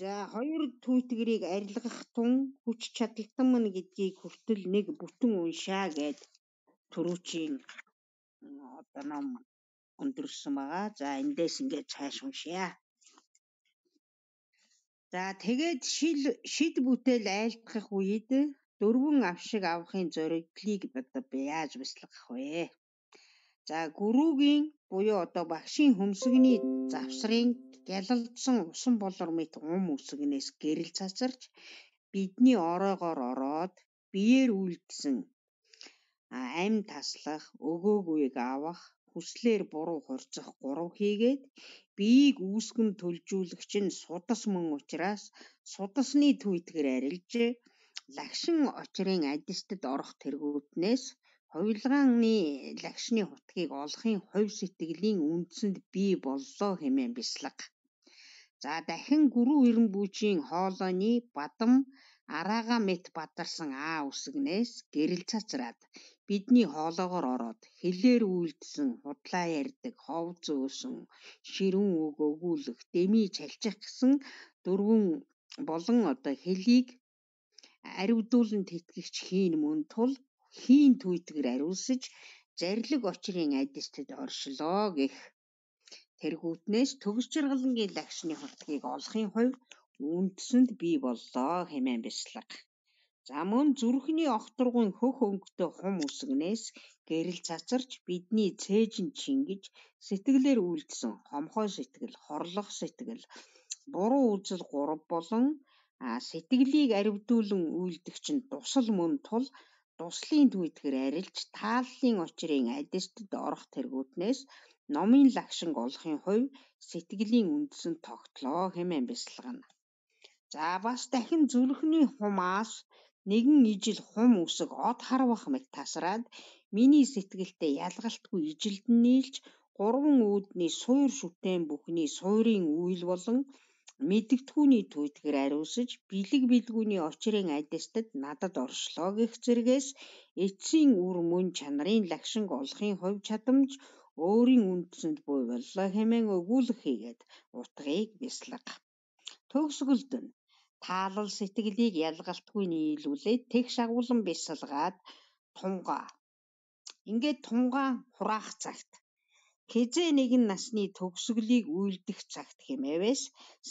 За хоёр түүтгэрийг арилгах тун хүч чадалтан мэн гэдгийг хүртэл нэг бүтэн уншаа гэд төрүүчийн одоо ном өндөрсөн байгаа. За эндээс ингээд цааш уншъя. За тэгээд шил шид бүтээл айлтгах үед дөрвөн авшиг авахын зорилтыг бид яаж бяцлах вэ? За гүрүүгийн буюу одоо багшийн хөмсгний завсрын гялалдсан усан болор мэт ум үсгнээс гэрэл цацарч бидний ороогоор ороод биеэр үлдсэн амь таслах өгөөгүйг авах хүслээр буруу хурцах гурав хийгээд биеийг үүсгэн төлжүүлэгч нь судас мөн учраас судасны түйтгэр арилж лагшин очрын адистад орох тэргүүднээс Хувилгааны лагшны хутгийг олохын хувь сэтгэлийн үндсэнд бий боллоо хэмээн бяцлаг. За дахин гүрүү эрен бүүжийн хоолойны бадам араага мэт бадарсан аа үсгнээс гэрэл цацраад бидний хоолоогоор ороод хилээр үйлдсэн худлаа ярддаг хов зөөсөн ширүүн үг өгүүлэх дэми чалчих гэсэн дөрвөн болон одоо хөлийг аривдуулан тэтгэгч хийн мөн тул хийн түүтгэр ариулсаж зарлиг очрын айдастэд оршлоо гэх тэргүүтнээс төгс жиргалангийн лагшны хурдгийг олохын хувь үндсэнд бий боллоо хэмээн бяцлага. За мөн зүрхний огторгуун хөх өнгөтэй хум үсгнээс гэрэл цацарч бидний цээжин чингэж сэтгэлээр үйлдсэн хомхой сэтгэл, хорлох сэтгэл, буруу үзэл гурав болон сэтгэлийг аривдуулан үйлдэгч нь тусал мөн тул дуслын түүхээр арилж тааллын учрын адиртад орох тэргүүтнээс номын лагшинг олохын хувь сэтгэлийн үндэс нь тогтлоо хэмээн бясалгана. За бас дахин зүрхний хумаас нэгэн ижил хум үсэг од харвах мэт тасраад миний сэтгэлдээ ялгалтгүй ижилдэн нийлж гурван үүдний суур шүтээн бүхний суурийн үйл болон мэдгэтгүүний түүтгэр ариусж бэлэг бэлгүүний очрын адистад надад оршлоо гэх зэргээс эцсийн үр мөн чанарын лагшинг олохын хувь чадамж өөрийн үндсэнд буй боллоо хэмээн өгүүлэх хийгээд утгыг бяслаг. Төгсгөлдөн таалал сэтгэлийг ялгалтгүй нийлүүлээд тэгш агуулan бясалгаад тунгаа. Ингээд тунгаан хураах цагт Хизээ нэгэн насны төгсгөлийг үйлдэх цагт хэмээвээс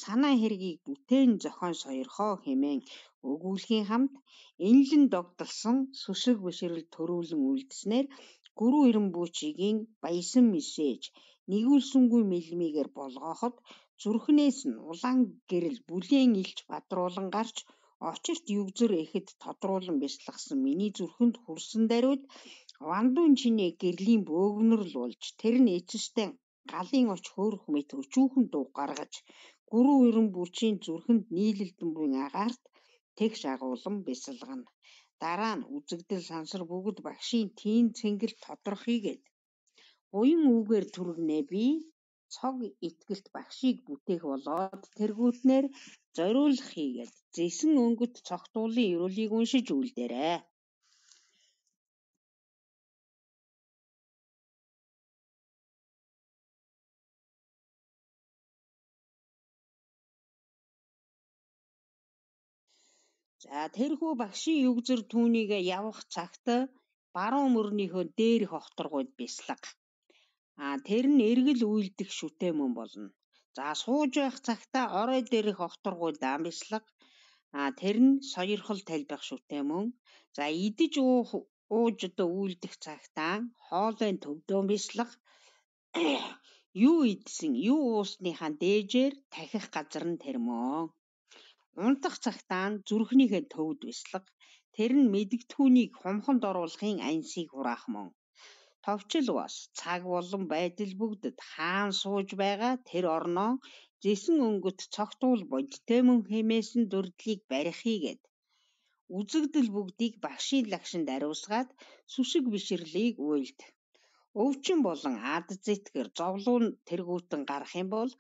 санаа хэргийг бүтээн зохион сойрхоо хэмээн өгүүлэхийн хамт энлэн догдолсон сүшиг бишрэл төрүүлэн үйлдэснээр гүрүү эренбүүчигийн баясан мисэж нэгүүлсэнгүй мэлмигээр болгооход зүрхнээс нь улаан гэрэл бүлээн илж бадруулан гарч очирт югзөр эхэд тодруулан бяцлагсан миний зүрхэнд хүрсэн даруйд Вандуун чиний гэрлийн бөөгнөрл болж тэр нь эцэстэй галын оч хөөрөх мэт өчүүхэн дуу гаргаж гүрүү ирэн бүчийн зүрхэнд нийлэлдэн буйн агаарт тэгш агуулan бясалгана. Дараа нь үзэгдэл сансар бүгд багшийн тийм цэнгэл тодорхийгээд буян үүгээр түргнээ би цог итгэлт багшийг бүтээх болоод тэргүүтнэр зориулах хийгээд зэсэн өнгөт цогтуулын эрүүлийг уншиж үлдээрэй. За тэрхүү багшийн югзэр түүнийг явах цагт баруун мөрнийхөө дээрх охторгууд бяслага. А тэр нь эргэл үйлдэх шүтээ мөн болно. За сууж байх цагта орой дээрх охторгууд амбислага. А тэр нь соёрхол талбайх шүтээ мөн. За идэж уух ууж одоо үйлдэх цагта хоолойн төвдөөн бяслага. юу идсэн, юу уусныхаа дээжээр тахих газар нь тэр мөн. Унтах цагтаа нь зүрхнийхээ төвд бяцлах, тэр нь мэдгэтгүүнийг хумханд оруулахын ансийг хураах мөн. Товчл бас цаг болон байдал бүгдэд хаан сууж байгаа тэр орноо зэсэн өнгөт цогтуул бодтой мөн хэмээс нь дүрдлийг барихыг гээд үзэгдэл бүгдийг багшийн лагшинд ариусгаад сүшиг бишрлийг үйлд. Өвчин болон ад зэтгэр зовлуун тэргүүтэн гарах юм бол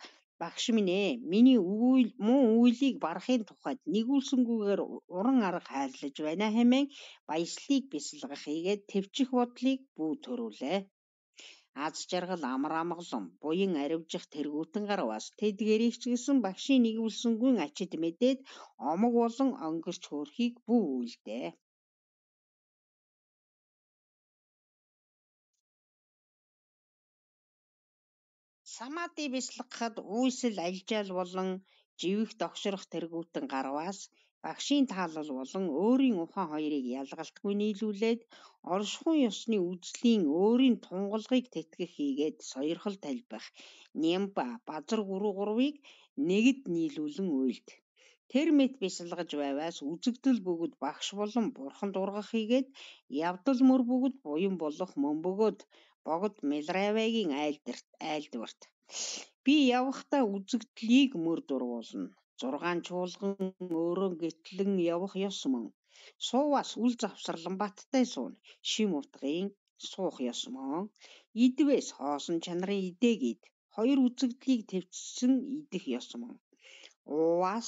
Багш минь ээ миний үйл муу үйлийг барахын тухайд нэгүүлсэнгүйгээр уран арга хайрлаж байна хэмээн баяслыг бясалгах хийгээд төвчих бодлыг бүү төрүүлээ. Аз жаргал амар амгалан буян аривжих тэргүүтэн гарваас тэдгэрийг ч гэсэн багшийн нэгүүлсэнгүй ачид мэдээд омог болон өнгөрч хөөрхийг бүү үйлдээ. Самади бяцлахад үйлсэл алжаал болон живэх догшрох тэргүүтэн гарваас багшийн таалал болон өөрийн ухаан хоёрыг ялгалтгүй нийлүүлээд оршихуйн ёсны үзлийн өөрийн тунгалгийг тэтгэх хийгээд соёрхол талбих нямба базар гүрүү гурвыг нэгд нийлүүлэн үйлд Тэр мэд бясалгаж байваас үзэгдэл бүгд багш болон бурхан дургах хийгээд явдал мөр бүгд буян болох мөн бөгөөд богд Милравигийн айлдварт айлдварт би явахдаа үзэгдлийг мөр дургуулна. Зургаан чуулган өөрөө гэтлэн явах ёс мөн. Суувас үл завсарлан баттай сууна. Шим утгын суух ёс мөн. Идвээс хоосон чанарын идэг ид. Хоёр үзэгдлийг төвчсөн идэх ёс мөн. Ууваас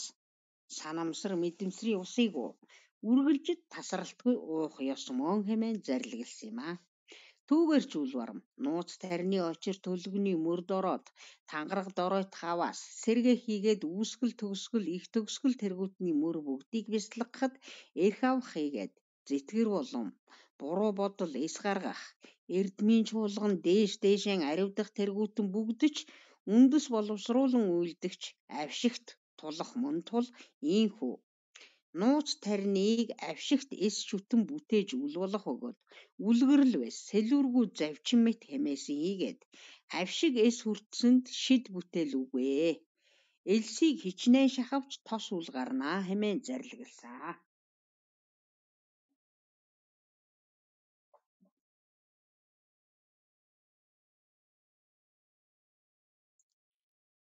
санамсар мэдэмсрийн усыг уу үргэлжид тасралтгүй уух ёс мөн хэмээн зарлигласан юм аа. Түүгээр зүйл барам. Нууц тарны очир төлгөний мөрд ороод тангараг доройт хаваас сэргээ хийгээд үүсгэл төгсгөл их төгсгөл тэргуутны мөр бүгдийг бяцлагахад эрх авах хийгээд зэтгэр болом буруу бодол эс гаргах эрдмийн чуулган дээш дээшэн аривдах тэргуутэн бүгд ч үндэс боловсруулан үйлдэгч авшигт тулах мөн тул ийм хүү нууц тарныг авшигт эс шүтэн бүтээж үлгулах өгөөд үлгэрл байс сэлүүргүй завчин мэт хэмээсэн хийгээд авшиг эс хүртсэнд шид бүтээл үгүй ээ. Элсийг хичнээн шахавч тос үл гарнаа хэмээн зарилгалсан.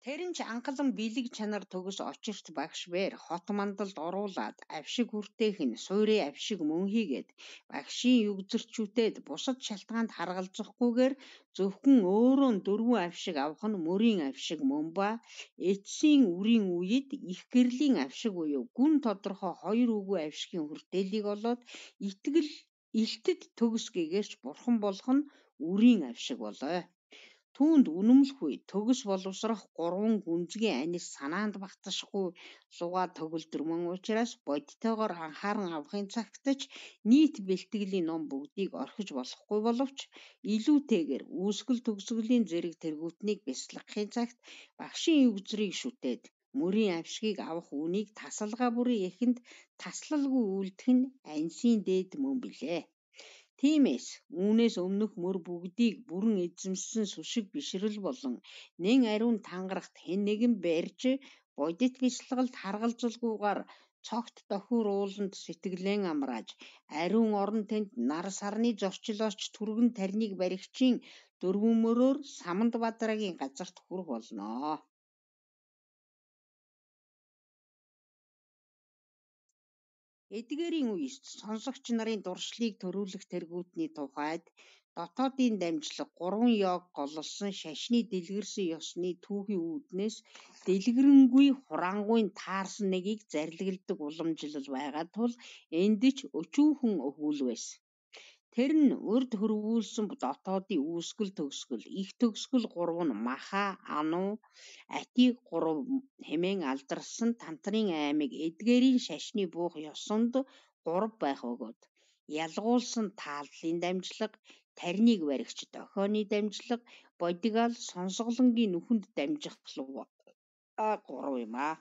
Тэрэн ч анхлан бэлэг чанар төгс очирч багш бээр хот мандалд оруулаад авшиг хүртээх нь суурийн авшиг мөн хийгээд багшийн юг зөрчүүтэд бусад шалтгаанд харгалзахгүйгээр зөвхөн өөрөө дөрвөн авшиг авах нь мөрийн авшиг мөн ба эцсийн үрийн үед их гэрлийн авшиг буюу гүн тодорхой хоёр үгүй авшигийн хүртээлийг олоод итгэл илтэд төгс гээгэрч бурхан болгоно үрийн авшиг болоо. Түүнд үнэмлэхгүй, төгс боловсрох гурван гүнзгий анир санаанд багташгүй луга төгөлдөрмөн учраас бодитоогоор анхааран авахын цагт ч нийт бэлтгэлийн ном бүгдийг орхиж болохгүй боловч илүүтэйгээр үүсгэл төгсгөлийн зэрэг тэргуутныг бясалгахын цагт багшийн юг зэрийг шүтээд мөрийн авшгийг авах үнийг тасалгаа бүрийн эхэнд таслалгүй үлдэх нь аньсын дээд мөн билээ. Тиймээс үүнээс өмнөх мөр бүгдийг бүрэн эзэмшсэн сүшиг бишрэл болон нэн ариун тангарагт хэн нэгэн барьж бодит бяцлагалд харгалзалгүйгээр цогт дохир ууланд сэтгэлэн амрааж ариун орон тэнд нар сарны зорчилооч түргэн тарныг баригчийн дөрвөн мөрөөр саманд бадрагийн газарт хүрэх болно. Эдгээрийн үеэс сонсогч нарын дуршлыг төрүүлэх тэргуутны тухайд дотоодын дамжлаг 3 ёог голлсон шашны дэлгэрсэн ёсны түүхийн үүднээс дэлгэрэнгүй хураангүй таарсан нэгийг зарилгалдаг уламжлал байгаа тул энд ч өчүүхэн өвгүүл байсан. Тэр нь урд хөрвүүлсэн дотоодын үүсгэл төгсгөл, их төгсгөл 3 нь маха, ану, ати 3 хэмээн алдарсан тантрын аймаг эдгэрийн шашны буух ёсонд 3 байх өгөөд ялгуулсан тааллын дамжлага, тарныг баригч дохионы дамжлага, бодигаал сонсголонгийн нүхэнд дамжих луг 3 юм аа.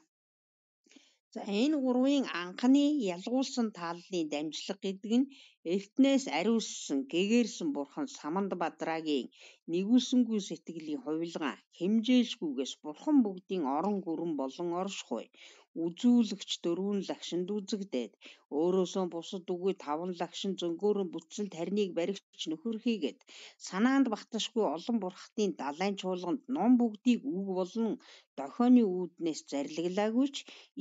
За энэ гурвын анхны ялгуулсан таалны дамжлага гэдэг нь эртнээс ариуссан гэгэрсэн бурхан Саманд Бадрагийн нэгүүлсэнгүй сэтгэлийн хувилгаан хэмжээлжгүйгээс бурхан бүгдийн орон гүрэн болон оршихуй үзүүлэгч дөрвөн лагшинд үзэгдээд өөрөөсөө бусад үгүй таван лагшин зөнгөөрөн бүтсэн тарныг баригч нөхөрхийгээд санаанд багташгүй олон бурхтын далайн чуулганд ном бүгдийг үг болон дохионы үүднээс зарлаглаагүйч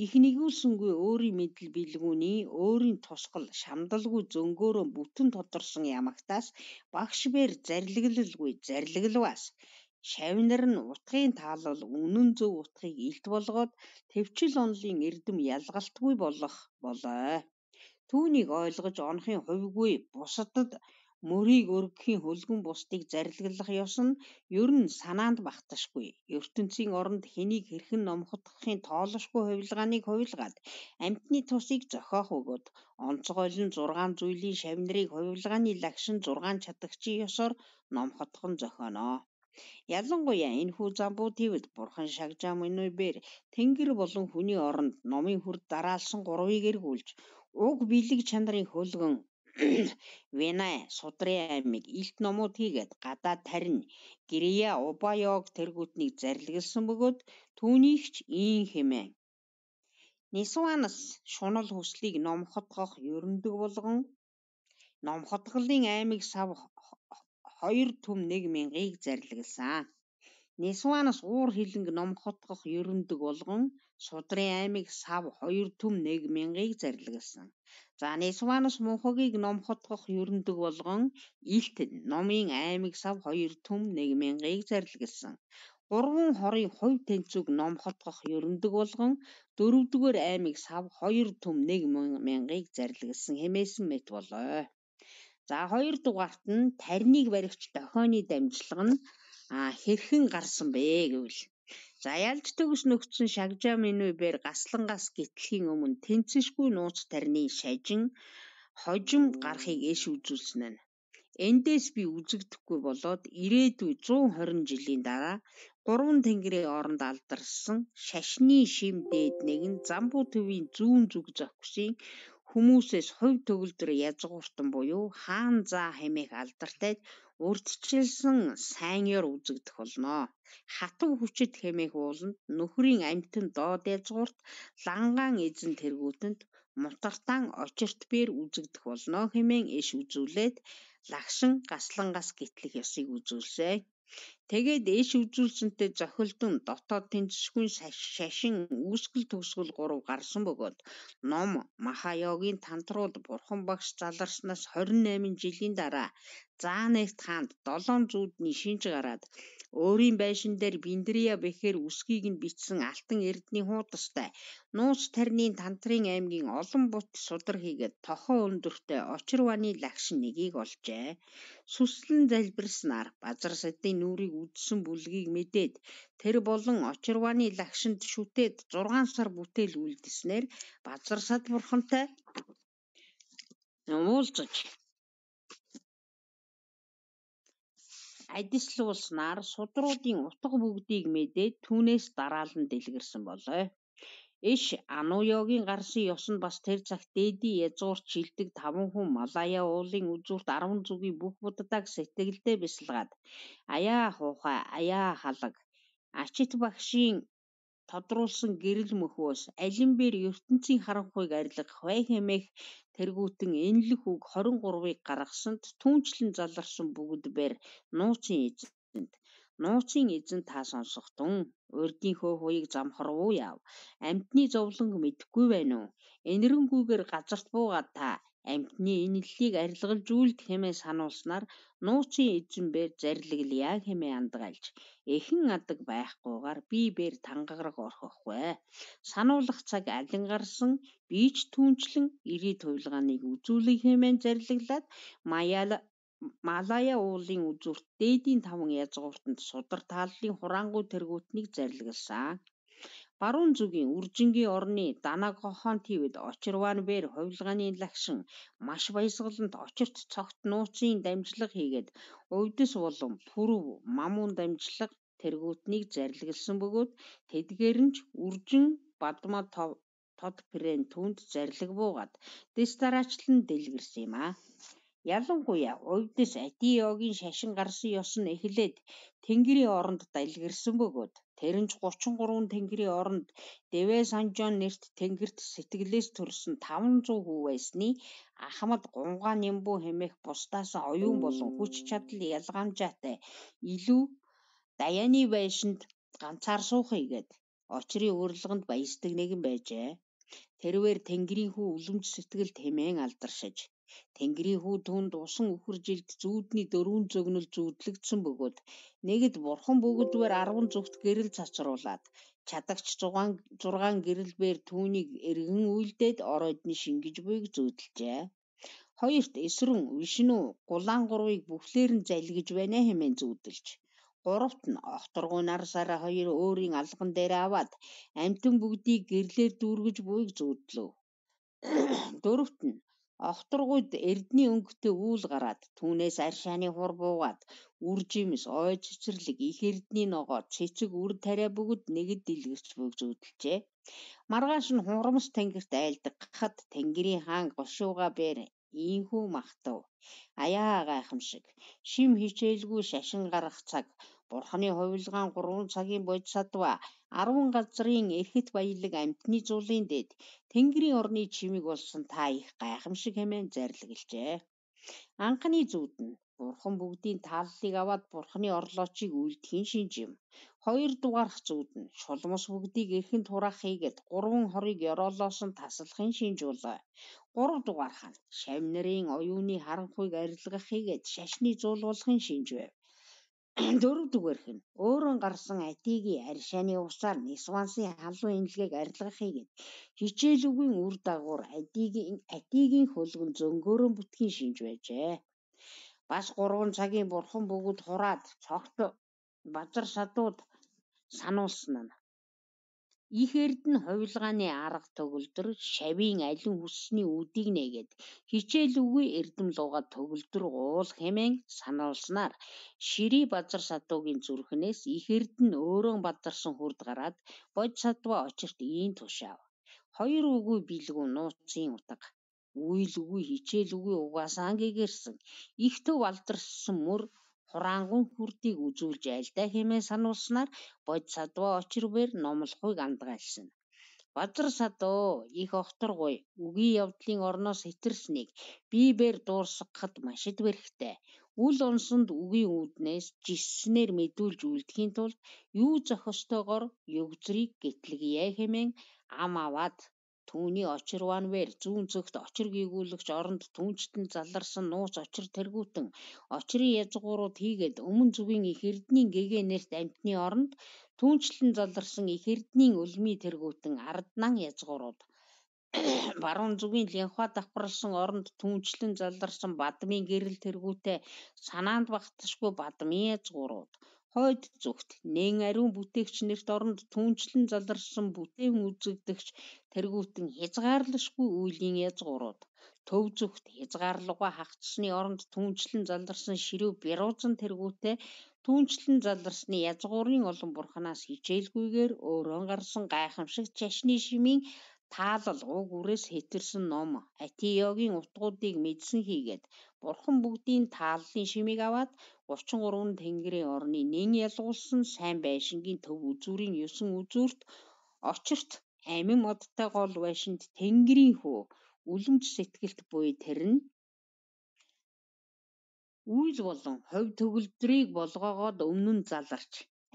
ихнийгүүлсэнгүй өөрийн мэдл билгүүний өөрийн тусгал шамдалгүй зөнгөөрөө бүтэн тодорсон ямагтаас багш бэр зарлаглалгүй зарлаглаваас шавнар нь утгын таалал үнэн зөв утгыг илт болгоод төвчл онлын эрдэм ялгалтгүй болох болоо. Түүнийг ойлгож онохын хувьгүй бусадд мөрийг өргөхийн хөлгөн бусдыг зарилгалах ёс нь ер нь санаанд багташгүй. ертөнцийн оронд хэнийг хэрхэн номхотхын тоолошгүй хувилгааныг хувилгаад амтны тусыг зохиох өгөөд онцгойлон 6 зүйлийн шавнырыг хувилгааны лагшин 6 чадагчийн ёсоор номхотхон зохионо. Ялангуяа энэхүү замбуудыйвд Бурхан шагжаам өнөөбээр тэнгэр болон хүний оронд номын хүр дараалсан гурвыг эргүүлж уг бэлэг чанарын хөлгөн Венай, Судрын аймаг, Илт номууд хийгээд гадаа тарин Гэрия, Убаёг тэргуутнийг зарилгалсан бөгөөд түүнийгч ийн хэмээн. Нисуанас шунал хүслийг номхотгох ерөндөг болгон номхотголын аймаг савх хоёр төм нэг мянгаыг зарилгалсан. Нисванаас уур хилэнг номхотгох ерөндөг болгон судрын аймаг сав 2 төм 1000-ыг зарилгасан. За Нисванаас мунхагийг номхотгох ерөндөг болгон илт номын аймаг сав 2 төм 1000-ыг зарилгасан. 3 хорын хувь тэнцүүг номхотгох ерөндөг болгон 4-р аймаг сав 2 төм 1000-ыг зарилгасан хэмээсэн мэт болоо. За хоёр дугаарт нь тарныг баригч дохионы дамжлага нь хэрхэн гарсан бэ гэвэл За ялж төгс нөгцөн шагжаа минуй бээр гаслангаас гитлхийн өмнө тэнцэшгүй нууц тарны шажин хожим гарахыг эш үзүүлсэн нь. Эндээс би үзэгдэхгүй болоод ирээдүй 120 жилийн дараа гурван тэнгэрийн оронд алдарсан шашны шим дээд нэг нь Замбуу төвийн зүүн зүг зохисийн Хүмүүсээс хувь төгөлдөр язгууртан буюу хаан заа хэмээх алдартай урдчилсан сайнёр үзэгдэх болно. Хатан хүчит хэмээх ууланд нөхрийн амтэн доод язгуурт лангаан эзэн тэргүүтэнд мутартан очирт бээр үзэгдэх болно хэмээн эш үзүүлээд лагшин гаслангаас гитлэх ёсыг үзүүлсэн. Тэгээд эш үзүүлсэнтэй зохилдун дотоод тэнцвэргүй шашин үүсгэл төгсгөл 3 гарсан бөгөөд ном Махаёгийн тантруул бурхан багш заларснаас 28 жилийн дараа Заа нэгт хаанд долоон зүудний шинж гараад өөрийн байшин дээр Биндрия бэхээр үсгийг нь бичсэн алтан эрдний хуудастай нууц тарны тантрын аймгийн олон бут судар хийгээд тохоо өндөртэй очирваны лагш нэгийг олжээ. Сүслэн залбирснаар базар садын нүрийг үдсэн бүлгийг мэдээд тэр болон очирваны лагшинд шүтээд 6 сар бүтээл үлдэснээр базар сад бурхантай уулзаж адислуулснаар судруудын утга бүгдийг мэдээд түүнээс дараалан дэлгэрсэн болоо. Иш Ануяогийн гарсан ёс нь бас тэр цаг дээдийн язгуурч шилдэг таван хүн Малая уулын үзүүрт 10 зүгийн бүх буддаг сэтгэлдээ бясалгаад аяа хуухай аяа халаг Ачит багшийн тодруулсан гэрэл мөхөөс алимбер ертөнцийн харанхуйг арилгах бай хэмээх тэргүүтэн энэлэх үг 23-ыг гаргасанд түүнчлэн заларсан бүгд бэр нууцын эзэнт нууцын эзэн та сонсохтун урдийн хөөхөйг зам хорвуу яв амтны зовлонг мэдхгүй байна уу энэрэнгүйгээр газарт буугаад та амьтны инэллийг арилгалж үйлдэх хэмээн сануулснаар нууцын эзэн бээр зарилглая хэмээн андгайлж эхэн адаг байхгүйгээр бие бээр тангагараг орхихгүй. Сануулгах цаг алингарсан бийж түнчлэн ирээд хувилгааныг үзүүлэх хэмээн зарилглаад маяла Малая уулын үзүүрт дээдийн таван язгууртанд судар тааллын хурангуй тэргуутныг зарилгалсан. Баруун зүгийн үржингийн орны Данагохон твэд Очирванбэр хувилгааны лагшин маш баясгалант очирт цогт нууцын дамжлага хийгээд Увдэс болон Пүрв Мамун дамжлага тэргуутнийг зарилгалсан бөгөөд тэдгээр нь ч үржин Бадма тод прэн түнд зарлиг буугаад дэс дараачлан дэлгэрсэн юм а. Ялангуяа Увдэс Атиогийн шашин гарсан ёс нь эхлээд Тэнгэрийн оронд дэлгэрсэн бөгөөд Тэрэн ч 33 тэнгэрийн оронд Дэвэ Санжон нэрт тэнгэрт сэтгэлээс төрсөн 500 хүү байсны Ахмад Гунгаа Нэмбүү хэмээх бусдаас оюун болон хүч чадал ялгаамжаатай илүү даяаны байшинд ганцаар суух игээд очрын урилганд баясдаг нэгэн байжээ. Тэрвээр тэнгэрийн хүү үлэмж сэтгэл тэмээн алдаршиж Тэнгэрийн хүү түнд усан үхэржилд зүүдний дөрвөн зөгнөл зүүдлэгдсэн бөгөөд нэгд бурхан бүгдвэр 10 зүгт гэрэл цацруулаад чадагч 6 6 гэрэл бээр түүнийг эргэн үйлдээд оройд нь шингэж буйг зүүдлжээ. Хоёрт эсрэн Вишнү гулаан гурвыг бүхлээр нь залгиж байна хэмээн зүүдэлж. Гуравт нь огторгуй нар сараа хоёр өөрийн алган дээр аваад амтэн бүгдийг гэрлээр дүүргэж буйг зүүдлөө. Дөрөвт нь Охторгуйд эрдний өнгөтэй үүл гараад түүнээс аршааны хур буугаад үр жимс, ой цэцэрлэг, их эрдний ногоо, цэцэг үр тариа бүгд нэгд дэлгэрч бөгжүүлжээ. Маргааш нь хурамс тэнгэрт айлдгахад тэнгэрийн хаан гошууга бээр ийхүү махтав. Аяа гайхамшиг. Шим хичээлгүй шашин гарах цаг, Бурханы хувилгаан 3 цагийн бодис садва 10 газрын эрхэт баялаг амтны зуулын дэд Тэнгэрийн орны чимэг болсон та их гайхамшиг хэмээн зарилгэлжээ. Анхны зүуд нь Бурхан бүгдийн тааллыг аваад Бурханы орлоочийг үлдэхин шинж юм. Хоёр дугаарх зүуд нь шулмус бүгдийг эрхэнд хураах хийгээд гурван хорыг ёроолоос нь таслахын шинж болоо. Гурав дугаарх нь шавь нарын оюуны харанхуйг арилгах хийгээд шашны зуулуулахын шинж байв. Дөрөв дүгээр хин өөрөө гарсан адигийн аршааны усаар нисвансын халуун имлэгийг арилгахыг хичээлүүгийн үр дагавар адигийн адигийн хөлгөн зөнгөөрөн бүтгийн шинж байжээ. Бас 3 цагийн бурхан бөгөөд хураад цогт базар садууд сануулсан нь Их Эрдэнэ хувилгааны арга төгөлдөр шавийн алин хүссний үдийг нэгээд хичээлгүй Эрдэм луга төгөлдөр уул хэмээн сануулснаар Шири Базар садуугийн зүрхнээс Их Эрдэнэ өөрөө бадарсан хурд гараад бод садва очирт ийм тушаав. Хоёр үгүй билгүй нууцын утга үйлгүй хичээлгүй угаасаа ангигэрсэн их төв алдарсан мөр хураангун хүрдийг үзүүлж альдаа хэмээ сануулснаар бод садва очирвэр номлохыг андгаалсан. Базар садуу их охторгүй үгийн явдлын орноос хэтэрснийг биебэр дуурсгахад маш их бэрхтэй. Үл унсанд үгийн үүднээс жиснээр мэдүүлж үлдэхийн тулд юу зохистойгоор югзрийг гэтлэгье хэмээн ам аваад Түүний очир Ванвер зүүн зөгт очир гүйгүүлэгч оронд түнчтэн заларсан нууц очир тэргүүтэн очирын язгуурууд хийгээд өмнө зүгийн их эрдний гэгээнэрт амтны оронд түнчлэн заларсан их эрдний өлмий тэргүүтэн арднан язгуурууд баруун зүгийн лянхва давхарлсан оронд түнчлэн заларсан бадмын гэрэл тэргүүтэй санаанд багташгүй бадмын язгуурууд хойд зүгт нэн ариун бүтээгч нэрт оронд түнчлэн заларсан бүтээн үзэгдэгч тэргуутэн хязгаарлашгүй үеийн язгуурууд төв зүгт хязгаарлуугаа хагцсны оронд түнчлэн заларсан ширүү бяруузан тэргуутэ түнчлэн заларсны язгуурын олон бурханаас хичээлгүйгээр өөрөөр гарсан гайхамшиг чашны шимийн таалал уг үрээс хэтэрсэн ном Атиогийн утгуудыг мэдсэн хийгээд Бурхан бүгдийн тааллын шимийг аваад 33 тэнгэрийн орны нэн ялгуулсан сайн байшингийн төв үзүүрийн 9 үзүүрт очирт амин модтой гол байшинд тэнгэрийн хөө үлэмж сэтгэлт буй тэрнэ үйл болон ховь төгөлдрийг болгоогоод өмнө нь заларч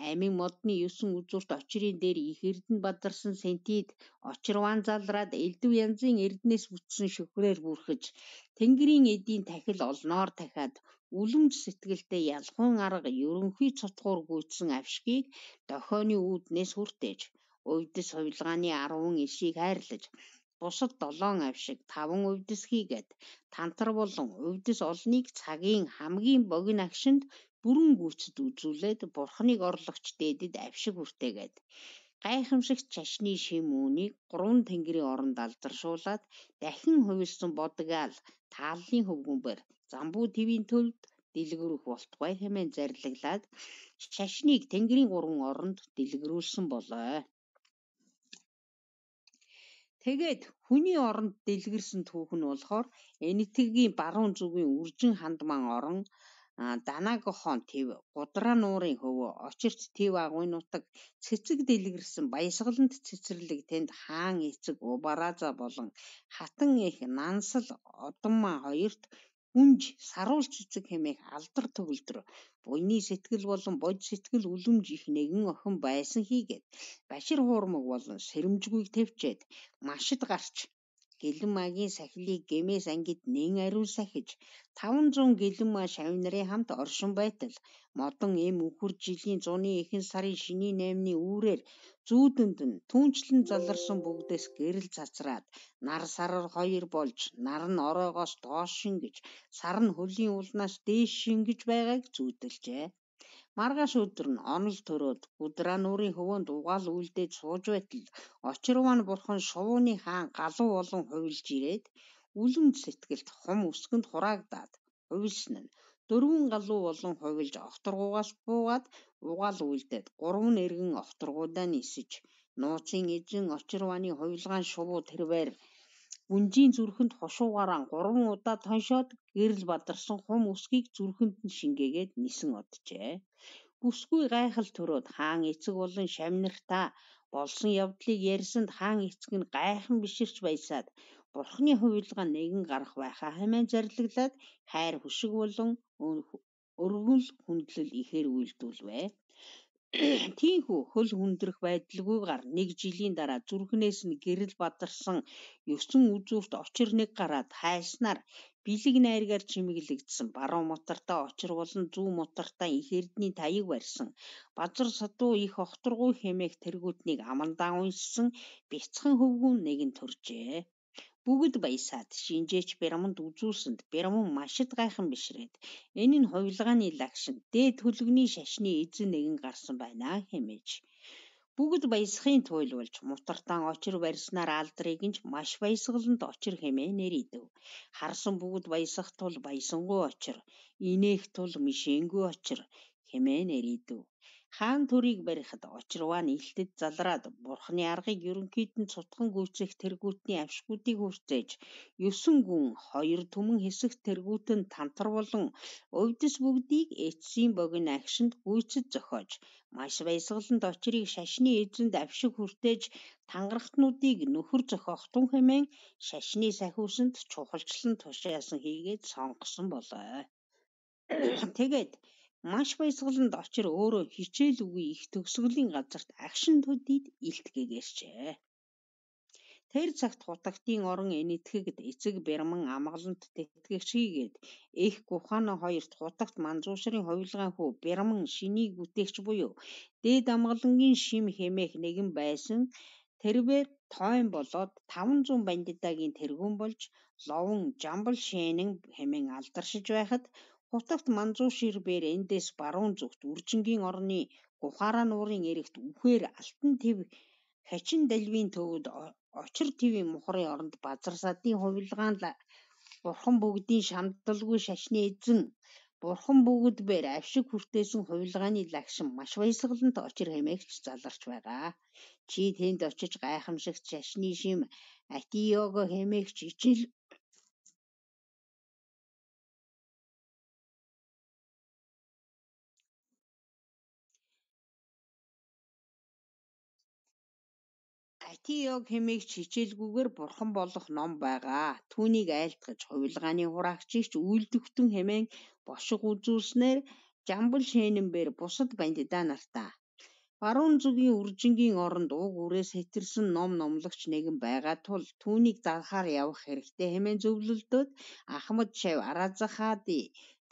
Аймын модны 9 үзүүрт очрын дээр их эрдэнэ бадарсан сентид очрван залраад элдв янзын эрднээс бүтсэн шөхрээр бүрхэж тэнгэрийн эдийн тахил олноор дахиад үлэмж сэтгэлтэй ялхуун арга ерөнхий цутгуур гүйцсэн авшгийг дохооны үүднээс хүртэж уйдис хувилгааны 10 ишийг хайрлаж бусад 7 авшиг 5 уйдис хийгээд тантар болон уйдис олныг цагийн хамгийн богино агшинд бүрэн гүйцэд үзүүлээд бурхныг орлогч дээдэд авшиг үртээгээд гайхамшигт чашны шим үүнийг гурван тэнгэрийн оронд алдаршуулаад дахин хувилсан бодгаал тааллын хөвгүмбэр замбуу твийн төвд дэлгэрөх болтугай хэмээн зарлаглаад шашныг тэнгэрийн гурван оронд дэлгэрүүлсэн болоо. Тэгээд хүний оронд дэлгэрсэн түүх нь болохоор энэтхэгийн баруун зүгийн үржин хандман орон данаагохон тэв гудраа нуурын хөвөө очирч тэв агуй нутаг цэцэг дэлгэрсэн баясгаланд цэцэрлэг тэнд хаан эцэг убарааза болон хатан их нансал одомма хоёрт гүнж саруул цэцэг хэмээх алдар төгөлдөр буйны сэтгэл болон бод сэтгэл үлэмж их нэгэн охин байсан хийгээд башир хуурмаг болон сэрэмжгүйг тэвчээд машид гарч гэлэн маягийн сахилыг гэмээс ангид нэн ариун сахиж 500 гэлэн маа шавь нарын хамт оршин байтал модон эм үхэр жилийн 100-ны ихэнх сарын шиний 8-ны үүрээр зүүдэнд нь түнчлэн заларсан бүгдээс гэрэл цацраад нар сарар хоёр болж нар нь ороогоос доош шингэж сар нь хөлийн улнаас дээш шингэж байгааг зүүтэлжээ Маргааш өдөр нь онол төрөөд гудраануурын хөвөөнд угаал үлдээд сууж байтал очирван бурхан шувууны хаан галуу болон хувилж ирээд үлэм сэтгэлд хум өсгөнд хураагдаад хувилсан нь дөрвөн галуу болон хувилж огторгуугаас буугаад угаал үлдээд гурван эргэн огторгуудаа нисэж нууцын эзэн очирвааны хувилгаан шувуу тэрвээр Бүнжийн зүрхэнд хошуугаараа 3 удаа тоншоод гэрэл бадарсан хум үсгийг зүрхэнд нь шингээгээд нисэн оджээ. Бүсгүй гайхал төрөөд хаан эцэг болон шамнартаа болсон явдлыг ярьсанд хаан эцэг нь гайхан биширч баясаад бурхны хувилга нэгэн гарах байхаа хэмээн зарлаглаад хайр хүшиг болон өргөл хүндлэл ихээр үйлдүүлвэ. Тийхүү хөл хүндрэх байдалгүйгээр нэг жилийн дараа зүрхнээс нь гэрэл бадарсан 9 үзүүрт очир нэг гараад хайснаар бэлэг найргаар чимэглэгдсэн баруун мутартаа очир болон зүүн мутартаа их эрдний таяг барьсан базар садуу их охторгүй хэмээх тэргүүднийг амандаа уншсан бяцхан хөвгүүн нэг нь төржээ Бүгд баясаад шинжээч Бэрмэнд үзүүлсэнд Бэрмэн машид гайхан бишрээд энэ нь хувилгааны лагшин дээд түлэгний шашны эзэн нэгэн гарсан байна хэмээж бүгд баясхын туйл болж мутартан очир барьснаар алдрыг нь маш баясгаланд очир хэмээн нэридэв. Харсан бүгд баясах тул баясангүй очир, инээх тул мишээнгүй очир хэмээн нэридэв. Хаан төрийг барихад очирваа нь илтэд залраад бурхны аргыг ерөнхийд нь цутган гүйцэх тэргуутны авшгуудыг хүртээж 9 гүн хоёр түмэн хэсэг тэргуутэн тантар болон өвдөс бүгдийг эцсийн богино агшинд гүйцэд зохиож маш баясгалант очирыг шашны эзэнд авшиг хүртээж тангарахтнуудыг нөхөр зохиох тун хэмээн шашны сахиусанд чухалчлан тушаасан хийгээд сонгосон болоо. Тэгээд Маш баясгалант очир өөрөө хичээлгүй их төгсгөлийн газарт агшин төдийд илтгээгээрчээ. Тэр цагт хутагтын орон энэтхэгд эцэг бэрмэн амгалант тэтгэгчийгээд их гухана хоёрт хутагт манзуушрын хувилгаан хүү бэрмэн шинийг бүтээгч буюу дээд амгалангийн шим хэмээх нэгэн байсан тэрвээр тойн болоод 500 бандидагийн тэргүүн болж ловон жамбал шээнэн хэмээн алдаршиж байхад Хутагт Манзуу Ширбээр эндээс баруун зүгт Үржингийн орны Гухара нуурын эрэгт үхээр Алтан төв Хачин далвийн төвд Очир твийн мухрын оронд базар садын хувилгаан Бурхан бүгдийн шамдалгүй шашны эзэн Бурхан бүгд бэр авшиг хүртээсэн хувилгааны лагшин маш баясгалант очир хэмээгч заларч байгаа. Чи тэнд очиж гайхамшигт шашны шим Атиёго хэмээгч ижил Тиог хэмээх чичээлгүйгээр бурхан болох ном байгаа. Түүнийг айлтгаж хувилгааны хураагчигч үйлдэгтэн хэмээн бошиг үзүүлснээр Жамбал шээнбэр бусад бандидаа нартаа. Баруун зүгийн үржингийн оронд уг үрээс хэтэрсэн ном номлогч нэгэн байгаа тул түүнийг зархаар явах хэрэгтэй хэмээн зөвлөлдөөд Ахмад Шав Аразахади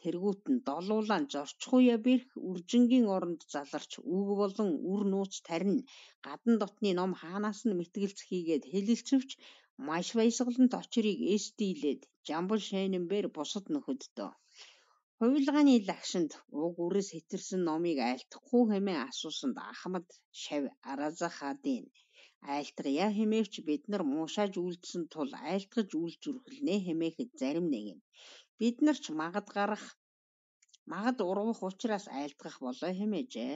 тэргүүт нь долуулаан зорчхуя бэрх үржингийн оронд заларч үг болон үр нууц тарина гадна дотны ном хаанаас нь мэтгэлц хийгээд хэлэлцвч маш баясгалант очрыг эсдийлээд жамбал шээнбэр бусад нөхөддөө Хувилгааны лагшинд уг үрээс хэтэрсэн номыг айлтгахгүй хэмээн асуусанд Ахмад Шав Аразахадын айлтгая хэмээвч бид нар муушааж үйлдсэн тул айлтгаж үйл зүрхэлнэ хэмээхэд зарим нэг юм. Бид нар ч магад гарах, магад ургах учраас айлдах болоо хэмээжээ.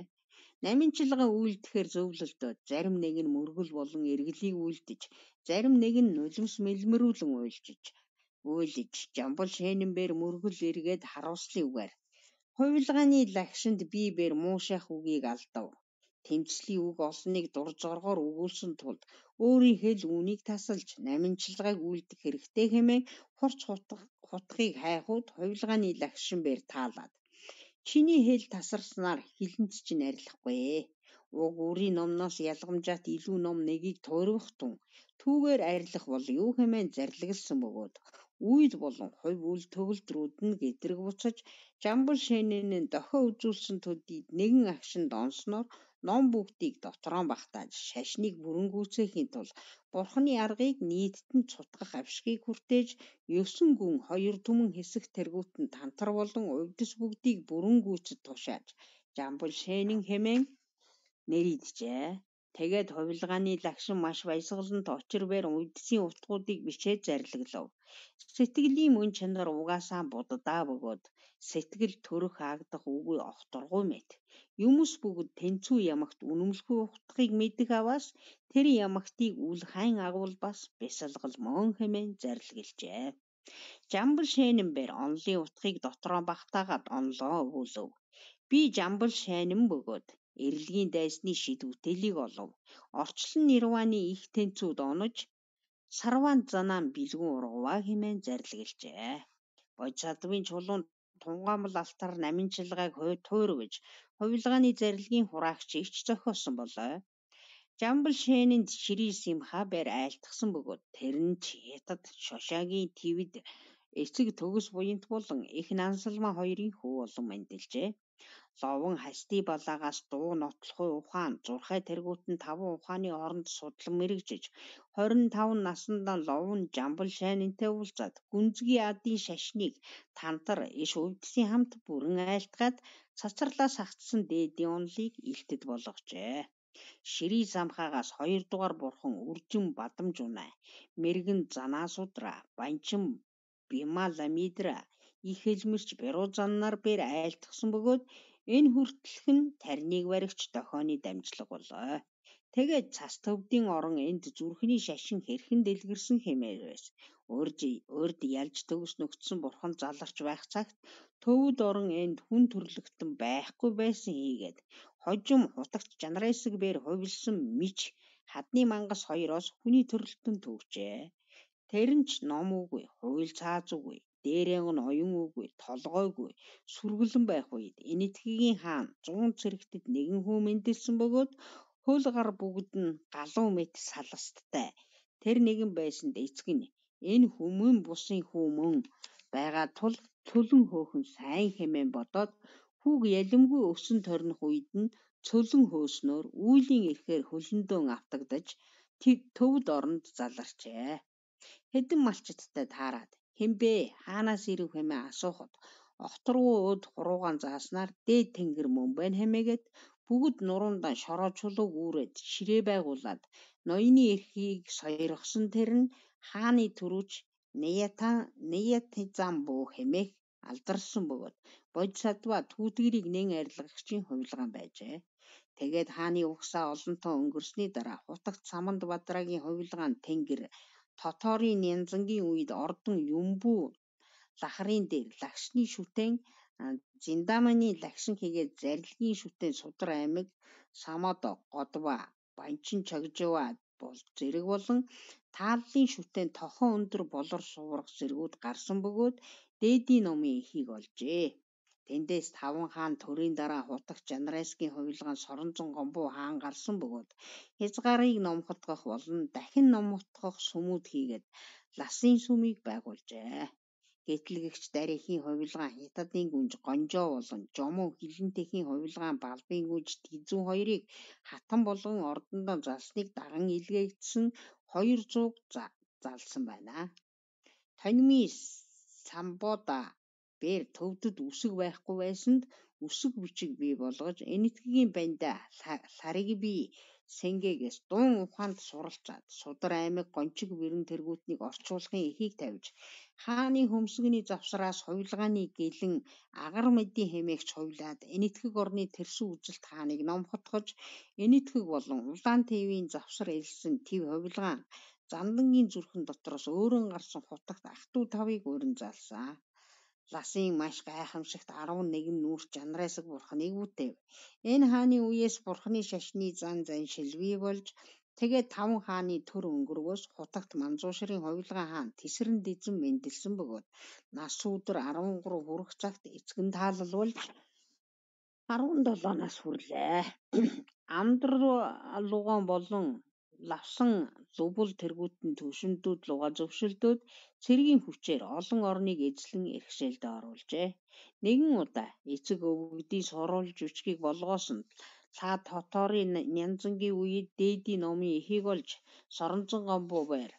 Наминчилгаан үйлдэхээр зөвлөлдөө зарим нэг нь мөргөл болон эргэлийг үйлдэж, зарим нэг нь нулимс мэлмэрүүлэн уйлжиж, уйлж, жамбал шээнбээр мөргөл эргээд харуулслын үгээр хувилгааны лагшинд би бээр муу шах үгийг алдав. Тэмцлийн үг олныг дур зоргоор өгүүлсэн тулд өөрийн хэл үүнийг тасалж наминчилгааг үйлдэх хэрэгтэй хэмээн хурц хутгах хутгийг хайхууд хувилгааны лагшин бээр таалаад чиний хэл тасарснаар хилэнц чинь арилахгүй ээ. Уг үрийн номноос ялгамжаат илүү ном нэгийг туурвах тун түүгээр арилах бол юу хэмээн зарлаглсан бөгөөд үйд болон хувь үл төгөлдрүүд нь гэдрэг буцаж жамбал шинээн дохио үзүүлсэн төдийд нэгэн агшинд онсноор ном бүгдийг дотроо багтааж шашныг бүрэнгүүцээхийн тулд бурхны аргыг нийтэд нь цутгах авшгийг хүртээж 9 гүн хоёр түмэн хэсэг тэргуут нь тантар болон увдис бүгдийг бүрэнгүүцэд тушааж жамбал шээнин хэмээн нэрийджээ. Тэгээд хувилгааны лагшин маш баясгалант очир бээр үдсийн утгуудыг бишээ зарлаглав. Сэтгэлийн мөн чанар угаасаа буддаа бөгөөд сэтгэл төрөх аагдах үгүй огторгуй мэд. Юмс бүгд тэнцүү ямагт үнэмлэхүй ухтгийг мэдэх аваас тэр ямагтыг үл хайн агуулбас бясалгал мөн хэмээн зарлгэлжээ. Жамбал шээнбэр онлын утгыг дотроо багтаагаад онлоо өвөлөв. Би жамбал шээнэн бөгөөд эрэлгийн дайсны шид бүтээлийг олов. Орчлон нирваны их тэнцүүд онож сарван занаан бэлгүүн ургуваа хэмээн зарлгэлжээ. Божадвын чулуунд тунгаамл алтар наминчилгааг туурь гэж хувилгааны зарилгийн хураагч ич зохиосон болоо. Жамбал шээнийн ширий симха бэр айлтгсан бөгөөд тэр нь ч хятад шошаагийн твэд эцэг төгс буянт болон их нансалма хоёрын хүү олон мандилжээ ловон хасди балаагаас дуу нотлохын ухаан зурхай тэргуут нь 5 ухааны оронд судлан мэрэгжиж 25 наснда ловон жамбал шайнантай уулзаад гүнзгий адын шашныг тантар иш өвдсөн хамт бүрэн айлтгаад цацарлаа сагцсан дээдийн онлыг илтэд болгожээ. Шири самхаагаас хоёр дугаар бурхан үржин бадамж унаа. Мэргэн занаа судра, банчин бима ламидра их хэлмэрч бэруу заннаар бэр айлтгсан бөгөөд Энэ хүртэлх нь тарныг баригч дохооны дамжлага болоо. Тэгээд цас төвдийн орон энд зүрхний шашин хэрхэн дэлгэрсэн хэмээр байсан. Урд урд ялж төгс нөгцсөн бурхан заларч байх цагт төвд орон энд хүн төрлөختөн байхгүй байсан хийгээд хожим хутагч жанрайсаг бээр хувилсан мич хадны мангас хоёроос хүний төрөлтөнд төгжээ. Тэр нь ч ном үгүй, хуйл цааз үгүй, дээрээ нь оюун үгүй, толгойгүй, сүргэлэн байх үед энэтхэгийн хаан 100 цэрэгтэд нэгэн хүү мэндэлсэн бөгөөд хуулгаар бүгд нь галуу мэт саласттай. Тэр нэгэн байсанд эцэг нь энэ хүмүүн бусын хүү мөн байгаа тул цөлөн хөөхөн сайн хэмээн бодоод хүүг ялимгүй өсөн торних үед нь цөлөн хөөснөөр үйлийн эрхээр хөлөндөө автагдаж төв дорнд заларчээ. Хэдэн малчиттай таарад хэмбэ хаанаас ирв хэмээн асуухад огторгуу өд хуруугаан зааснаар дээд тэнгэр мөн байна хэмээгээд бүгд нуруундаа шороочулууг үүрээд ширээ байгуулад ноёны эрхийг соёргосон тэр нь хааны төрөвч Неятан Неятизам буу хэмээх алдарсан бөгөөд бод садва түүтгэрийг нэн арилгагчийн хувилгаан байжээ. Тэгээд хааны угсаа олонтоо өнгөрсний дараа хутагт Саманд Бадрагийн хувилгаан тэнгэр Тоторын Нянзангийн үед Ордон Юмбүү лахрын дээр Лагшны шүтэн Зиндаманы лагшин хийгээд Зарилгийн шүтэн Судар аймаг Самодо Годва Банчин Чогжова бол зэрэг болон тааллын шүтэн тохон өндөр болор суврах зэргүүд гарсан бөгөөд дээдийн номын эхийг олжээ. Тэндээс таван хаан төрийн дараа хутагч Жанрайсгийн хувилгаан Соронзон Гомбуу хаан гарсан бөгөөд хязгаарыг номхотгох болон дахин номхотгох сүмүүд хийгээд ласын сүмийг байгуулжээ. Гэтлэгч Дарихийн хувилгаан Хятадын гүнж Гонжоо болон Жомо хилэнтэхийн хувилгаан Балбын гүнж Тэзүү хоёрыг хатан болгон ордондоо залсныг даган илгээгдсэн 200 залсан байна. Тонми Самбода Бээр төвдөд үсэг байхгүй байсанд үсэг бичиг бий болгож энэтхгийн бандаа сарыг бий сэнгэгээс дуун ухаанд суралцаад судар аймаг гончиг бэрэн тэргуутныг орчуулгын эхийг тавьж хааны хөмсгний завсраас хувилгааны гэлэн агар мэдийн хэмээгч хувилаад энэтхэг орны тэрсэн үжилт хааныг номхотгож энэтхэг болон улаан тээвийн завсар элсэн төв хувилгаан зандангийн зүрхэн дотроос өөрөн гарсан хутагт ах トゥ тавыг урин заалсан Ласын маш гайхамшигт 11 нүүрс жанрайсаг бурхныг үтэв. Энэ хааны үеэс бурхны шашны зан зан шилвээ болж тэгээд таван хааны төр өнгөрвөөс хутагт Манзуушрийн ховлогын хаан Тэсрэн Дэзэн мэндэлсэн бөгөөд нас өдөр 13 хүрэх цагт эцгэн тааллуулж 17 нас хүрлээ. Амдар лугаан болон лавсан зубл тэргуутэн төвшөндүүд лугаа зөвшөлдөөд цэргийн хүчээр олон орныг эзлэн эрхшээлдэ оруулжээ. Нэгэн удаа эцэг өвгөдийн сурвалж үчгийг болгоосон цаад хоторын нянзангийн үед дээдийн номын эхийг олж соронзон гомбо байр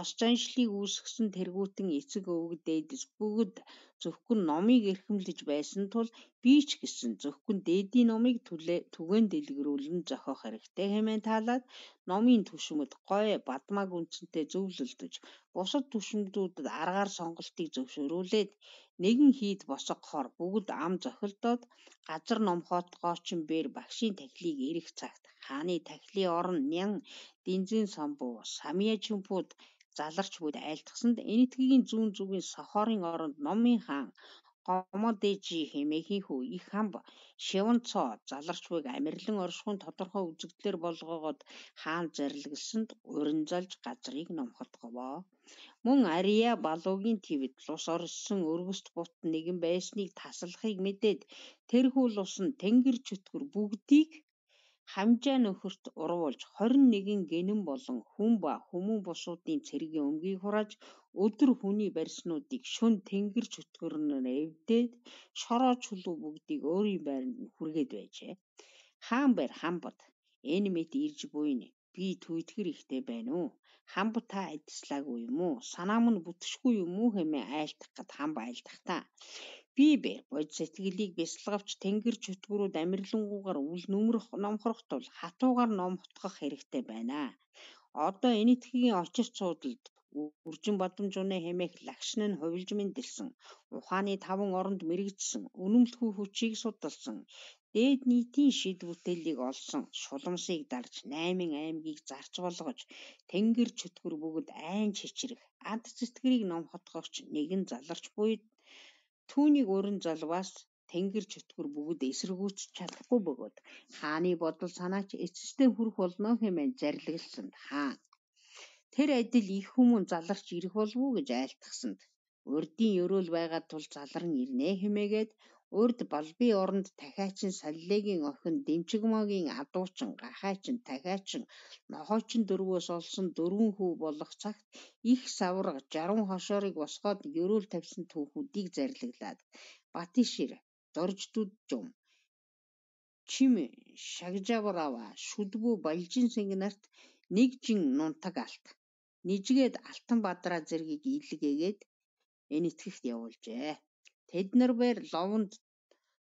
ёс заншлыг үүсгэсэн тэргуутэн эцэг өвөг дээдэс бүгд зөвхөн номыг эрхэмлэж байсан тул би ч гэсэн зөвхөн дээдийн номыг түгээн дэлгэрүүлэн зохиох хэрэгтэй хэмээн таалаад номын түвшмэд гой бадмаг үнцэнтэй зөвлөлдөж бусад түвшмдүүдэд аргаар сонголтыг зөвшөөрүүлээд нэгэн хийд босго хор бүгд ам зохилдоод газар номхоот гоочн бэр багшийн тахилыг эрэх цагт хааны тахилын орон нян дэнзэн самбуу самья чүмпүүд заларч бүд айлтгсанд энэтхгийн зүүн зүгийн сохорын оронд номын хаан Гомодежи хэмээхийн хүү их хамб Шивнцоо заларч буйг амирлан оршихуйн тодорхой үзэгдлэр болгоогод хаан зарилгэлсэнд уринзалж газрыг номхотговоо. Мөн Ария Балуугийн твэд лус орсон өргөст бут нэгэн байсныг таслахыг мэдээд тэр хүү лус нь тэнгэр чөтгөр бүгдийг хамжаа нөхөрт урвуулж 21 гинэн болон хүн ба хүмүүн бусуудын цэргийн өмгийг хурааж өдөр хүний барьснуудыг шүн тэнгэр чөтгөрнөр эвдээд шороо чулуу бүгдийг өөрийн байранд нь хүргээд байжээ. Хаан байр хамбат энэ мэт ирж буйна. Би түйтгэр ихтэй байна уу? Хамб та адислаагүй юм уу? Санаа минь бүтшгүй юм уу хэмээн айлтах гад хамб айлтах та. Бие бээр бод сэтгэлийг бясалгавч тэнгэр чөтгөрүүд амьрлангуугаар үл нүмрэх номхорох тул хатуугаар ном хутгах хэрэгтэй байна. Одоо энэтхгийн очир цуудалд үржин бодомжууны хэмээх лагшин нь хувилж мэндэлсэн ухааны таван оронд мэрэгжсэн үнэмлэхүй хүчийг судалсан дээд нийтийн шид бүтээлийг олсон шуламсыг дарж 8 аймгийг зарж болгож тэнгэр чөтгөр бүгд айн чичрэх ад цэцгэрийг ном хотгогч нэгэн заларч буй Түүнийг өрн залваас тэнгэр чөтгөр бүгд эсэргүүцч чадахгүй бөгөөд хааны бодол санаа ч эцэстээ хүрэх болно хэмээн зарилгалсанд хаан тэр адил их хүмүүн заларч ирэх болов уу гэж айлтгсанд урдийн ёроол байгаа тул залар нь ирнэ хэмээгээд Урьд Балби оронд дахиачин Саллигийн охин Дэмчигмогийн адуучин гахаачин дахиачин нохоочин дөрвөөс олсон дөрвөн хүү болох цагт их савраг 60 хошоорыг босгоод ерөөл тавьсан түүхүүдийг зарлаглаад Батишир дорждүд жум чим шагжаврава шүдгүү балжин сингнарт нэг жин нунтаг алт нижгээд алтан бадраа зэргийг илгээгээд энэ итгэхт явуулжээ Тэд нарвээр Ловонд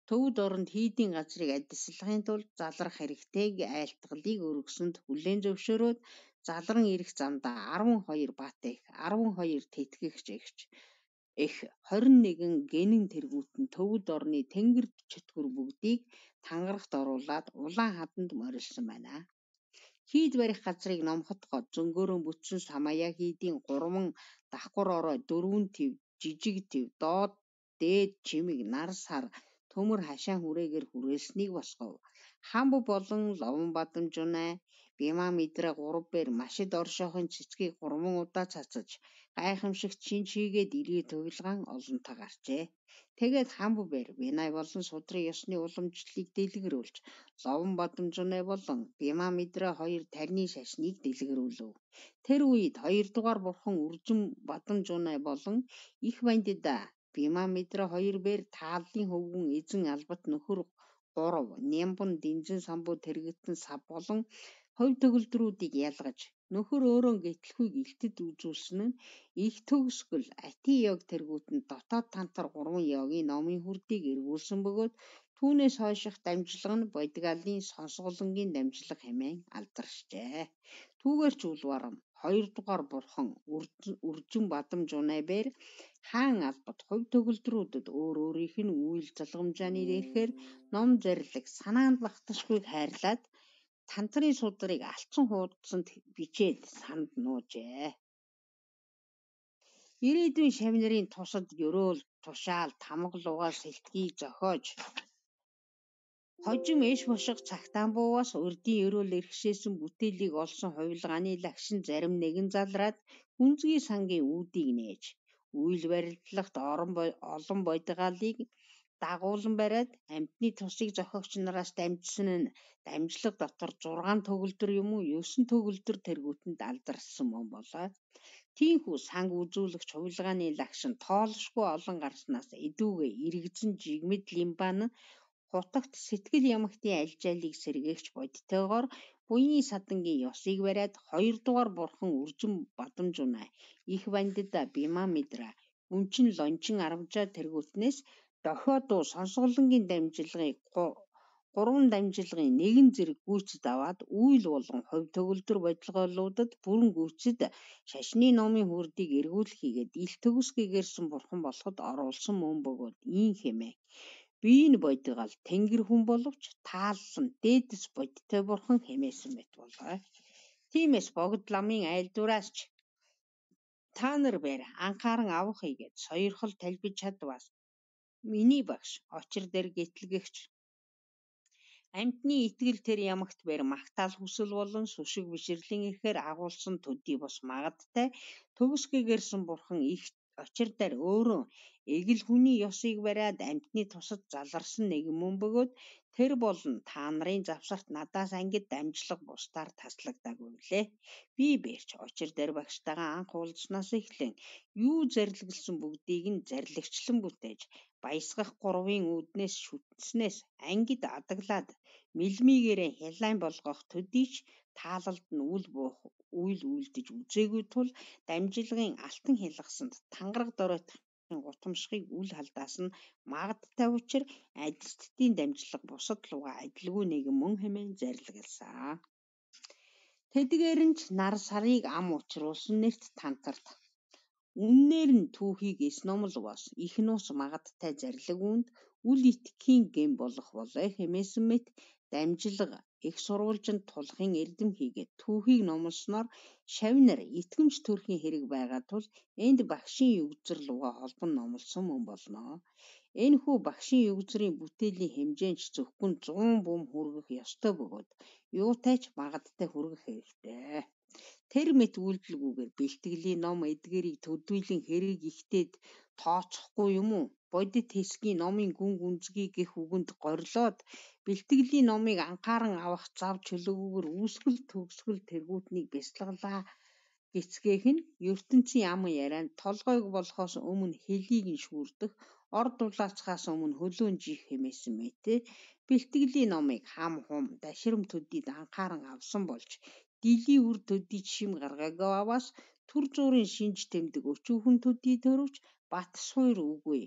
төв дорнод хийдийн газрыг адислахын тулд залрах хэрэгтэйг айлтгалыг өргөсөнд хүлээн зөвшөөрөөд залран ирэх замдаа 12 бат их 12 тэтгэгч эгч их 21 генэн тэргуутэн төвд орны тэнгэр чөтгөр бүгдийг тангарагт оруулаад улаан хаданд морилсон байна. Хийд барих газрыг номхотгоо зөнгөөрөн бүтсэн самаяа хийдийн 3 давхар орой дөрвөн төв жижиг төв доод дээд чимэг нар сар төмөр хашаан хүрээгээр хүрээснийг босгов. Хамб болон ловон бадамжунаа бимаа мэдрэ 3 бээр машид оршоохын цэцгийг 3 удаа цацаж гайхамшиг чин чигээд иргий төвлөгөн олон тагарчээ. Тэгээд хамб бээр бинай болон судрын ёсны уламжлалыг дэлгэрүүлж ловон бадамжунаа болон бимаа мэдрэ хоёр тарны шашныг дэлгэрүүлв. Тэр үед хоёрдугаар бурхан үржим бадамжунаа болон их бандида Бимамидрэ 2 бээр тааллын хөвгүн эзэн албат нөхөр 3 Нямбан Динзэн самбууд хэрэгтэн сав болон хувь төгөлдрүүдийг ялгаж нөхөр өөрөө гэтлхүйг илтэд үзүүлсэн нь их төгсгөл ати яг тэргүүтэнд дотоод тантар 3 ягийн номын хүрдийг эргүүлсэн бөгөөд түүнээс хойших дамжлага нь бодгалын сонсголонгийн дамжлага хэмээн алдаршжээ. Түүгээр ч үлварам Хоёрдугаар бурхан үржин бадамж Унайбер хаан албад хувь төгөлдрүүдэд өөр өөрийнх нь үйл залгамжааны дээрхээр ном зэрлэг санаанд багташгүйг хайрлаад тантрын судрыг алцсан хуудсанд бичээд санд нуужээ. Ирээдүйн шавнырын тусад ёроол тушаал тамга лугаас сэлтгийг зохиож Хожим эш буших цагтаанбуугаас урдийн эрүүл эрхшээсэн бүтээлийг олсон хувилгааны лагшин зарим нэгэн залраад гүнзгий сангийн үүдийг нээж үйл барилдлагт олон бодгалыг дагуулan бариад амтны тусыг зохиогч нараас дамжсан нь дамжлаг дотор 6 төгөлдөр юм уу 9 төгөлдөр тэргүүтэнд алдарсан юм болоо. Тийхүү санг үзүүлэгч хувилгааны лагшин тоолшгүй олон гарснаас эдүүгээ эргэзэн жигмэд лимбан хутагт сэтгэл ямагтын альжаалыг сэргээгч бодтойгоор буйны садангийн ёсыг бариад хоёрдугаар бурхан үржин бадамжуна их бандид бима мэдра үнчин лончин аравжаа тэргүүтнээс дохиодуу сонсголонгийн дамжилгыг гурван дамжилгын нэгэн зэрэг гүйцэд аваад үйл болгон хувь төгөлдөр бодлогоолуудад бүрэн гүйцэд шашны номын хурдыг эргүүл хийгээд ил төгс гэгэрсэн бурхан болоход оруулсан мөн бөгөөд ийм хэмээ биеийн бодигаал тэнгэр хүн боловч тааллан дээдэс бодтой бурхан хэмээсэн мэт болоо. Тиймээс богд ламын айлдвараас ч та нар бэр анхааран авахыг гээд соёрхол талбиж чадвас миний багш очир дээр гэтлэгч амтны итгэл тэр ямагт бэр магтаал хүсэл болон сүшиг бишрэлийн ихээр агуулсан төдий бос магадтай төгс гэгэрсэн бурхан их Учир дээр өөрөө эгэл хүний ёсыг бариад амтны тусад заларсан нэгэн мөн бөгөөд тэр бол та нарын завсарт надаас ангид дамжлаг бусдаар таслагдаагүй лээ. Би бэрч очир дээр багштайгаа анх уулзснаас эхлэн юу зарилгэлсэн бүгдийг нь зарилгчлан бүтээж баясгах гурвын үүднээс шүтснээс ангид адаглаад мэлмигээрээ хялайн болгох төдийч таалалд нь үл буух, үйл үйлдэж үзээгүй тул дамжилгын алтан хялгасанд тангараг доройтхын гутамшигыг үл халдаас нь магадтай учраас ажилчдын дамжлага бусад луга адилгүй нэгэн мөн хэмээн зарилгалсан. Тэдгээр нь ч нар сарыг ам учруулсан нэрт тантарт Үннээр нь түүхийг эсномл бас их нус магадтай зарлаг үнд үл итгэхийн гэм болох болоо хэмээсэн мэт дамжлага их сурвалжинд тулахын элдэм хийгээд түүхийг номлосноор шавнар итгэмж төрхийн хэрэг байгаа тул энд багшийн өвзөр луга холбон номлосон мөн болно. Энэ хүү багшийн өвзрийн бүтээлийн хэмжээ нь зөвхөн 100 бум хүргэх ёстой бөгөөд юутайч магадтай хүргэх хэрэгтэй. Тэр мэт үйлдэлгүйгээр бэлтгэлийн ном эдгэрийг төдийлөн хэрэг ихтэйд тооцохгүй юм уу? Бодит хэсгийн номын гүн гүнзгий гих үгэнд горилоод бэлтгэлийн номыг анхааран авах зав чөлөөгөөр үүсгэл төгсгөл тэргуутныг бясалгалаа гэцгээх нь ертөнцийн аман ярианд толгойг болохоос өмнө хөлийг нь шүрдэх, ор дулаацхаас өмнө хөлөөн жих хэмээсэн мэтэ бэлтгэлийн номыг хам хум дашрам төдийд анхааран авсан болж дилийн үр төдийд шим гаргаагүй аваас төр зүрийн шинж тэмдэг өчүүхэн төдий төрөвч бат суур үгүй.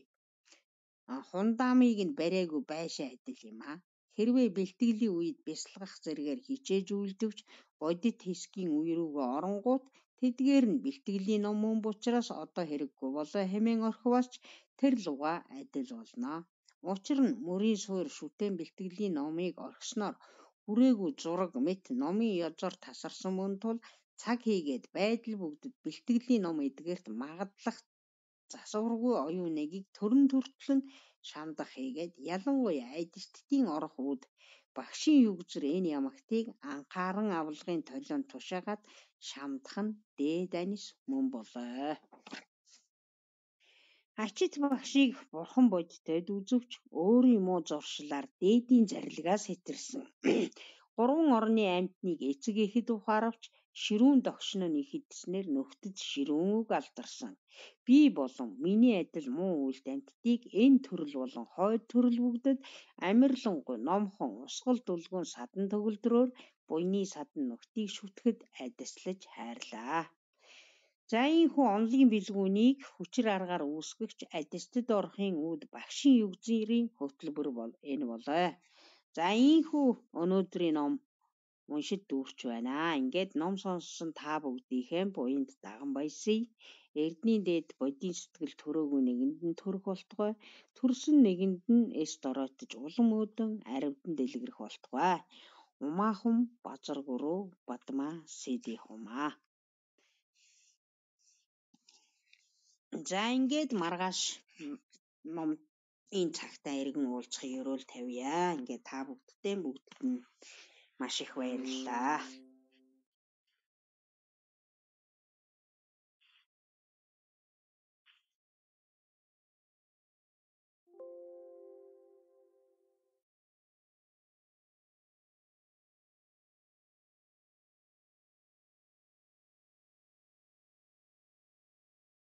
А хундаамыг нь бариагүй байшаа адил юм аа. Хэрвээ бэлтгэлийн үед бясалгах зэргээр хичээж үйлдвэрч бодит хэсгийн үе рүүгээ оронгууд тэдгээр нь бэлтгэлийн ном мөн буучраас одоо хэрэггүй болоо хэмээн орхиволч тэр луга адил болно. Учир нь мөрийн суур шүтэн бэлтгэлийн номыг орхисноор хүрээгүй зураг мэт номын язор тасарсан мөн тул цаг хийгээд байдал бүгдэд бэлтгэлийн ном эдгээрт магадлах засваргүй оюун нёгийг төрөн төртөл нь шамдах хийгээд ялангуяа айдистдийн орох ууд багшийн югзэр энэ ямагтыг анхааран авлагын толион тушаагаад шамдах нь дээд анис мөн болоо. Ачит багшийг бурхан бодтойд үзөвч өөрийн муу зуршлаар дээдийн зарилгаас хэтэрсэн. Гурван орны амьтныг эцэг эхэд ухааравч Ширүүн догшин нь их эдснээр нүхтэд ширүүг алдарсан. Би болон миний адил муу үйлд амьтдыг энэ төрөл болон хойд төрөл бүгдэд амарлингуй номхон усгал дүлгүүн садан төгөлдрөөр буйны садан нүхтийг шүтгэхэд адислаж хайрлаа. Заийн хүн онлогийн бэлгүүнийг хүчир аргаар үүсгэгч адистад орохын үүд багшийн юг зэрийн хөтөлбөр бол энэ болоо. За ийхүү өнөөдрийн ном уншид дүүрч байна. Ингээд ном сонссон та бүгдийнхээ буйнд даган баясъя. Эрдний дээд бодийн сэтгэл төрөөгүй нэгэнд нь төрөх болтугай. Төрсөн нэгэнд нь эс доройтож улам өдөн аривдан дэлгэрэх болтугай. Умаа хүм базар гуруу бадмаа сэди хумаа. За ингээд маргааш ном энэ цагтаа эргэн уулзах ёроол тавья. Ингээд та бүгдтэй бүгдэд нь маш их баярлалаа.